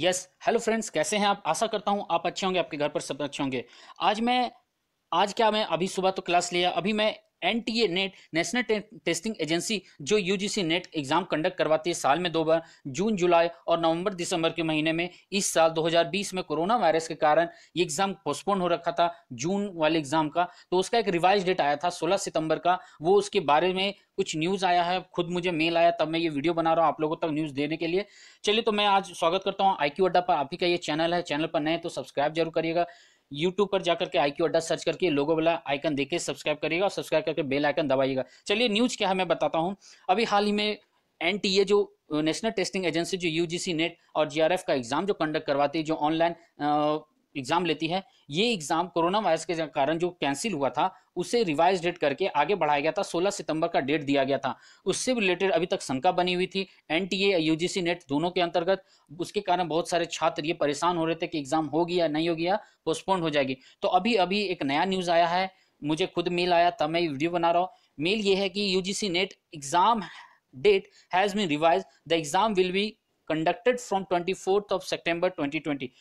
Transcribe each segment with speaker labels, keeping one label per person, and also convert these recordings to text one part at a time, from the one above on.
Speaker 1: yes hello friends कैसे हैं आप आशा करता हूं आप अच्छे होंगे आपके घर पर सब अच्छे होंगे आज मैं आज क्या मैं अभी सुबह तो क्लास लिया अभी मैं N T A net national testing agency जो U G C net exam conduct करवाती है साल में दो बार जून जुलाई और नवंबर दिसंबर के महीने में इस साल 2020 में कोरोना वायरस के कारण ये एग्जाम पोस्टपोन हो रखा था जून वाले एग्जाम का तो उसका एक रिवाइज डेट आया था 16 सितंबर का वो उसके बारे में कुछ न्यूज आया है खुद मुझे मेल आया तब मैं ये वीडियो बना रहा हूँ आप लोगों तक न्यूज देने के लिए चलिए तो मैं आज स्वागत करता हूँ आई क्यू अड्डा पर आप ही का ये चैनल है चैनल पर नए तो सब्सक्राइब जरूर करिएगा यूट्यूब पर जाकर के आई क्यू अड्डा सर्च करके लोगों वाला आइकन देखिए सब्सक्राइब करिएगा और सब्सक्राइब करके बेल आइकन दबाइएगा चलिए न्यूज क्या है मैं बताता हूँ अभी हाल ही में एन जो नेशनल टेस्टिंग एजेंसी जो यूजीसी नेट और एफ का एग्जाम जो कंडक्ट करवाती है जो ऑनलाइन एग्जाम लेती है ये एग्जाम कोरोना वायरस के कारण जो कैंसिल हुआ था उसे रिवाइज डेट करके आगे बढ़ाया गया था 16 सितंबर का डेट दिया गया था उससे रिलेटेड अभी तक शंका बनी हुई थी एनटीए यूजीसी नेट दोनों के अंतर्गत उसके कारण बहुत सारे छात्र ये परेशान हो रहे थे कि एग्जाम होगी या नहीं होगी या पोस्टपोन हो जाएगी तो अभी अभी एक नया न्यूज आया है मुझे खुद मेल आया तब मैं वीडियो बना रहा हूँ मेल ये है कि UGC net exam date has been revised the exam will be twenty fourth of September twenty twenty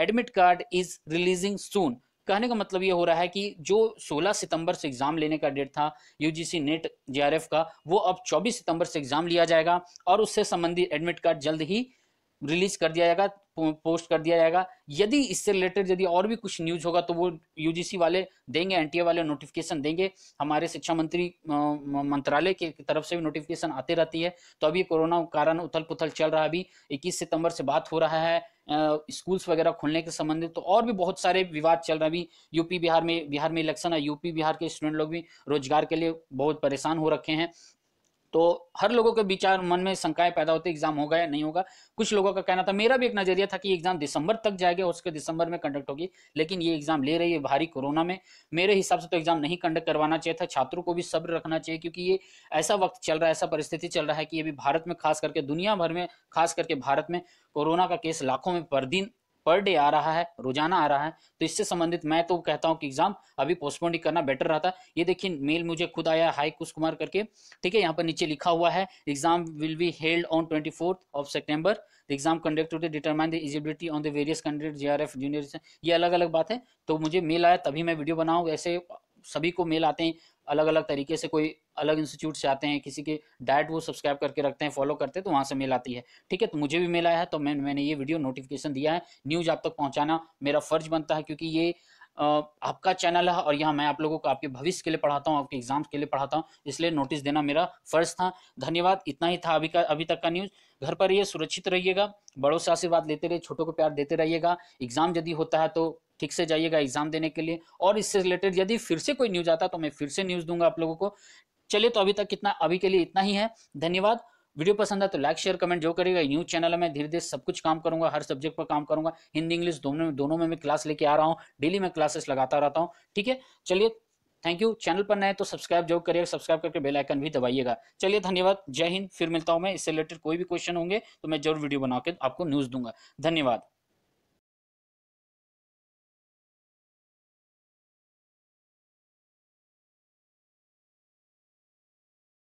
Speaker 1: admit card is releasing soon कहने का मतलब ये हो रहा है कि जो 16 सितंबर से एग्जाम लेने का डेट था यूजीसी नेट जेआरएफ का वो अब 24 सितंबर से एग्जाम लिया जाएगा और उससे संबंधित एडमिट कार्ड जल्द ही रिलीज कर दिया जाएगा पोस्ट कर दिया जाएगा यदि इससे रिलेटेड यदि और भी कुछ न्यूज होगा तो वो यूजीसी वाले देंगे एनटीए वाले नोटिफिकेशन देंगे हमारे शिक्षा मंत्री मंत्रालय के तरफ से भी नोटिफिकेशन आते रहती है तो अभी कोरोना कारण उथल पुथल चल रहा है अभी इक्कीस सितंबर से बात हो रहा है स्कूल्स वगैरह खोलने के संबंधित तो और भी बहुत सारे विवाद चल रहे हैं अभी यूपी बिहार में बिहार में इलेक्शन है यूपी बिहार के स्टूडेंट लोग भी रोजगार के लिए बहुत परेशान हो रखे हैं तो हर लोगों के विचार मन में शंकाएं पैदा होती एग्जाम होगा या नहीं होगा कुछ लोगों का कहना था मेरा भी एक नजरिया था कि एग्जाम दिसंबर तक जाएगा उसके दिसंबर में कंडक्ट होगी लेकिन ये एग्जाम ले रही है भारी कोरोना में मेरे हिसाब से तो एग्जाम नहीं कंडक्ट करवाना चाहिए था छात्रों को भी सब्र रखना चाहिए क्योंकि ये ऐसा वक्त चल रहा है ऐसा परिस्थिति चल रहा है कि अभी भारत में खास करके दुनिया भर में खास करके भारत में कोरोना का केस लाखों में पर दिन पर डे आ रहा है रोजाना आ रहा है तो इससे संबंधित मैं तो कहता हूँ कि एग्जाम अभी पोस्टपोन ही करना बेटर रहता है ये देखिए मेल मुझे खुद आया है हाई कुश कुमार करके ठीक है यहाँ पर नीचे लिखा हुआ है exam will be held on twenty of September exam conducted determine the eligibility on the various candidate JRF junior ये अलग अलग बात है तो मुझे मेल आया तभी मैं वीडियो बनाऊँ ऐसे सभी को मेल आते हैं अलग अलग तरीके से कोई अलग इंस्टीट्यूट से आते हैं किसी के डायट वो सब्सक्राइब करके रखते हैं फॉलो करते हैं तो वहाँ से मेल आती है ठीक है तो मुझे भी मेल आया है तो मैं मैंने ये वीडियो नोटिफिकेशन दिया है न्यूज़ आप तक पहुँचाना मेरा फर्ज बनता है क्योंकि ये आपका चैनल है और यहाँ मैं आप लोगों को आपके भविष्य के लिए पढ़ाता हूँ आपके एग्जाम्स के लिए पढ़ाता हूँ इसलिए नोटिस देना मेरा फर्ज था धन्यवाद इतना ही था अभी का अभी तक का न्यूज़ घर पर रहिए सुरक्षित रहिएगा बड़ों से आशीर्वाद लेते रहिए छोटों को प्यार देते रहिएगा एग्जाम यदि होता है तो ठीक से जाइएगा एग्जाम देने के लिए और इससे रिलेटेड यदि फिर से कोई न्यूज आता है तो मैं फिर से न्यूज दूंगा आप लोगों को चलिए तो अभी तक कितना अभी के लिए इतना ही है धन्यवाद वीडियो पसंद तो है तो लाइक शेयर कमेंट जो करेगा न्यूज चैनल में धीरे धीरे सब कुछ काम करूंगा हर सब्जेक्ट पर काम करूंगा हिंदी इंग्लिश दोनों में दोनों में मैं क्लास लेके आ रहा हूँ डेली मैं क्लासेस लगाता रहता हूँ ठीक है चलिए थैंक यू चैनल पर नए तो सब्सक्राइब जरूर करिएगा सब्सक्राइब करके बेल आइकन भी दबाइएगा चलिए धन्यवाद जय हिंद फिर मिलता हूँ मैं इससे रिलेटेड कोई भी क्वेश्चन होंगे तो मैं जरूर वीडियो बना के आपको न्यूज दूंगा धन्यवाद